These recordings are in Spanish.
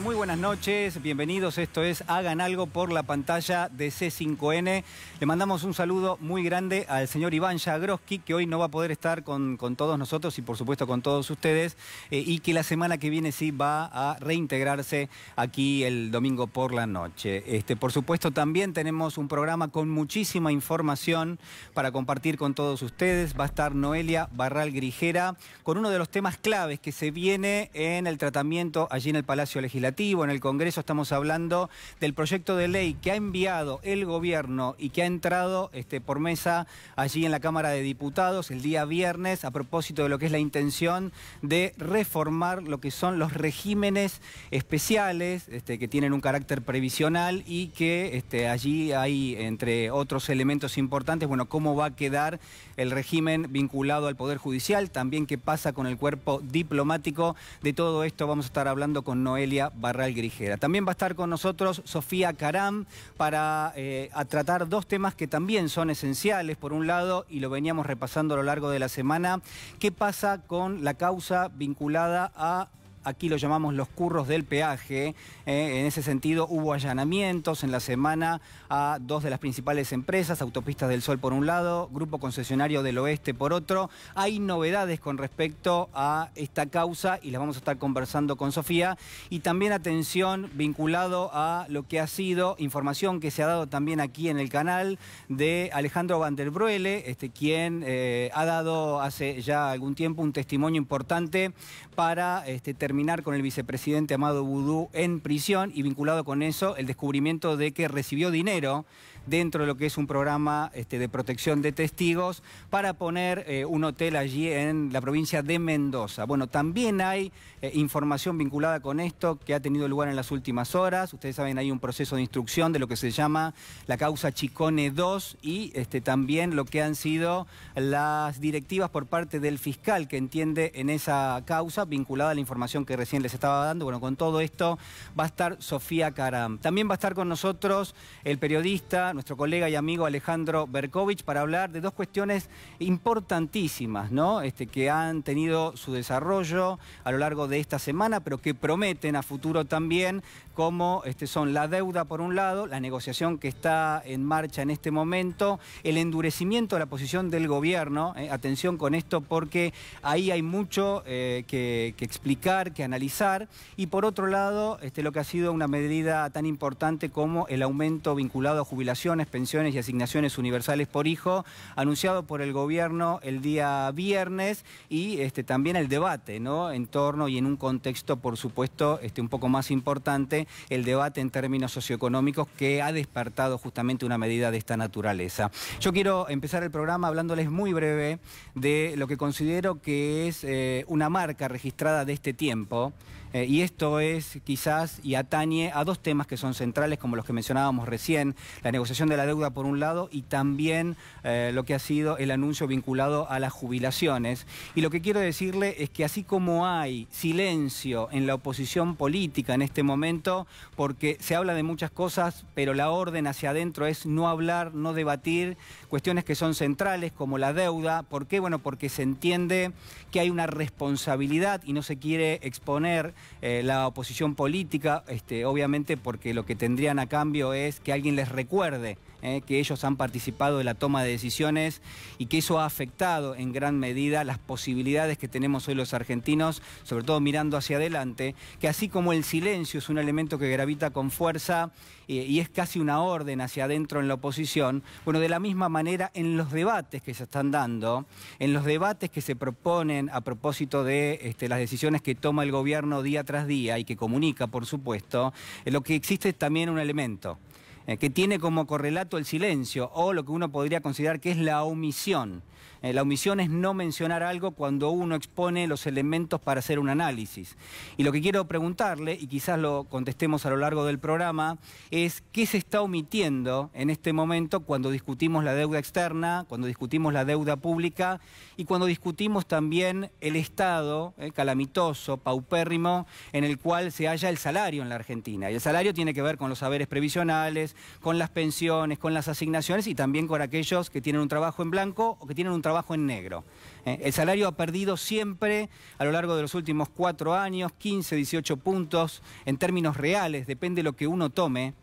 Muy buenas noches, bienvenidos. Esto es Hagan algo por la pantalla de C5N. Le mandamos un saludo muy grande al señor Iván Jagroski, que hoy no va a poder estar con, todos nosotros y por supuesto con todos ustedes, eh, y que la semana que viene sí va a reintegrarse aquí el domingo por la noche. Este, por supuesto, también tenemos un programa con muchísima información para compartir con todos ustedes. Va a estar Noelia Barral Grijera con uno de los temas claves que se viene en el tratamiento allí en el Palacio Legislativo en el Congreso, estamos hablando del proyecto de ley que ha enviado el gobierno y que ha entrado este, por mesa allí en la Cámara de Diputados el día viernes a propósito de lo que es la intención de reformar lo que son los regímenes especiales este, que tienen un carácter previsional y que este, allí hay, entre otros elementos importantes, bueno, cómo va a quedar el régimen vinculado al Poder Judicial, también qué pasa con el cuerpo diplomático. De todo esto vamos a estar hablando con Noelia Barral Grijera. También va a estar con nosotros Sofía Caram para eh, a tratar dos temas que también son esenciales. Por un lado, y lo veníamos repasando a lo largo de la semana, qué pasa con la causa vinculada a aquí lo llamamos los curros del peaje. Eh, en ese sentido hubo allanamientos en la semana a dos de las principales empresas, Autopistas del Sol por un lado, Grupo Concesionario del Oeste por otro. Hay novedades con respecto a esta causa y las vamos a estar conversando con Sofía. Y también atención vinculado a lo que ha sido información que se ha dado también aquí en el canal de Alejandro Vanderbruele, este, quien eh, ha dado hace ya algún tiempo un testimonio importante para este, terminar terminar con el vicepresidente Amado Boudou en prisión y vinculado con eso el descubrimiento de que recibió dinero dentro de lo que es un programa este, de protección de testigos para poner eh, un hotel allí en la provincia de Mendoza. Bueno, también hay eh, información vinculada con esto que ha tenido lugar en las últimas horas. Ustedes saben, hay un proceso de instrucción de lo que se llama la causa Chicone 2 y este, también lo que han sido las directivas por parte del fiscal que entiende en esa causa vinculada a la información que recién les estaba dando. Bueno, con todo esto va a estar Sofía Caram. También va a estar con nosotros el periodista nuestro colega y amigo Alejandro Berkovich para hablar de dos cuestiones importantísimas, ¿no? Este, que han tenido su desarrollo a lo largo de esta semana, pero que prometen a futuro también, como este, son la deuda por un lado, la negociación que está en marcha en este momento, el endurecimiento de la posición del gobierno. ¿eh? atención con esto porque ahí hay mucho eh, que, que, explicar, que analizar. Y por otro lado, este, lo que ha sido una medida tan importante como el aumento vinculado a jubilación pensiones y asignaciones universales por hijo, anunciado por el gobierno el día viernes y este, también el debate, En torno y en un contexto, por supuesto, este, un poco más importante, el debate en términos socioeconómicos que ha despertado justamente una medida de esta naturaleza. Yo quiero empezar el programa hablándoles muy breve de lo que considero que es eh, una marca registrada de este tiempo eh, y esto es quizás y atañe a dos temas que son centrales, como los que mencionábamos recién, la negociación de la deuda por un lado y también eh, lo que ha sido el anuncio vinculado a las jubilaciones. Y lo que quiero decirle es que así como hay silencio en la oposición política en este momento, porque se habla de muchas cosas, pero la orden hacia adentro es no hablar, no debatir cuestiones que son centrales, como la deuda. ¿Por qué? Bueno, porque se entiende que hay una responsabilidad y no se quiere exponer eh, la oposición política, este, obviamente porque lo que tendrían a cambio es que alguien les recuerde eh, que ellos han participado de la toma de decisiones y que eso ha afectado en gran medida las posibilidades que tenemos hoy los argentinos, sobre todo mirando hacia adelante, que así como el silencio es un elemento que gravita con fuerza y es casi una orden hacia adentro en la oposición, bueno, de la misma manera en los debates que se están dando, en los debates que se proponen a propósito de este, las decisiones que toma el gobierno día tras día y que comunica, por supuesto, lo que existe es también un elemento eh, que tiene como correlato el silencio o lo que uno podría considerar que es la omisión. Eh, la omisión es no mencionar algo cuando uno expone los elementos para hacer un análisis. Y lo que quiero preguntarle, y quizás lo contestemos a lo largo del programa, es qué se está omitiendo en este momento cuando discutimos la deuda externa, cuando discutimos la deuda pública y cuando discutimos también el Estado eh, calamitoso, paupérrimo, en el cual se halla el salario en la Argentina. Y el salario tiene que ver con los saberes previsionales, con las pensiones, con las asignaciones y también con aquellos que tienen un trabajo en blanco o que tienen un trabajo trabajo en negro. Eh, el salario ha perdido siempre a lo largo de los últimos cuatro años, 15, 18 puntos en términos reales, depende de lo que uno tome,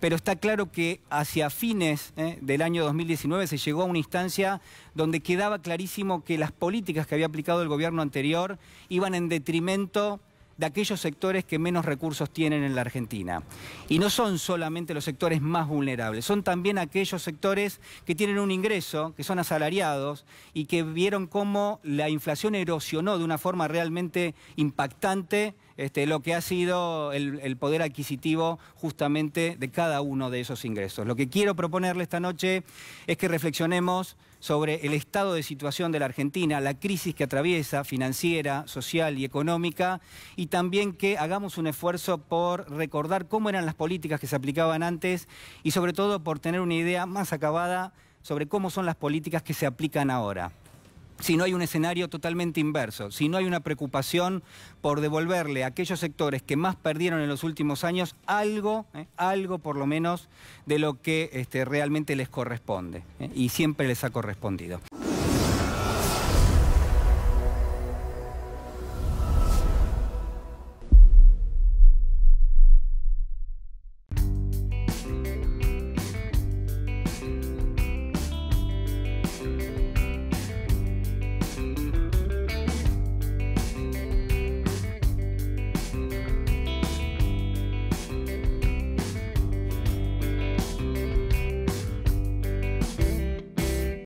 pero está claro que hacia fines eh, del año 2019 se llegó a una instancia donde quedaba clarísimo que las políticas que había aplicado el gobierno anterior iban en detrimento de aquellos sectores que menos recursos tienen en la Argentina. Y no son solamente los sectores más vulnerables, son también aquellos sectores que tienen un ingreso, que son asalariados y que vieron cómo la inflación erosionó de una forma realmente impactante este, lo que ha sido el, poder adquisitivo justamente de cada uno de esos ingresos. Lo que quiero proponerle esta noche es que reflexionemos sobre el estado de situación de la Argentina, la crisis que atraviesa, financiera, social y económica, y también que hagamos un esfuerzo por recordar cómo eran las políticas que se aplicaban antes y sobre todo por tener una idea más acabada sobre cómo son las políticas que se aplican ahora si no hay un escenario totalmente inverso, si no hay una preocupación por devolverle a aquellos sectores que más perdieron en los últimos años algo, eh, algo por lo menos de lo que este, realmente les corresponde eh, y siempre les ha correspondido.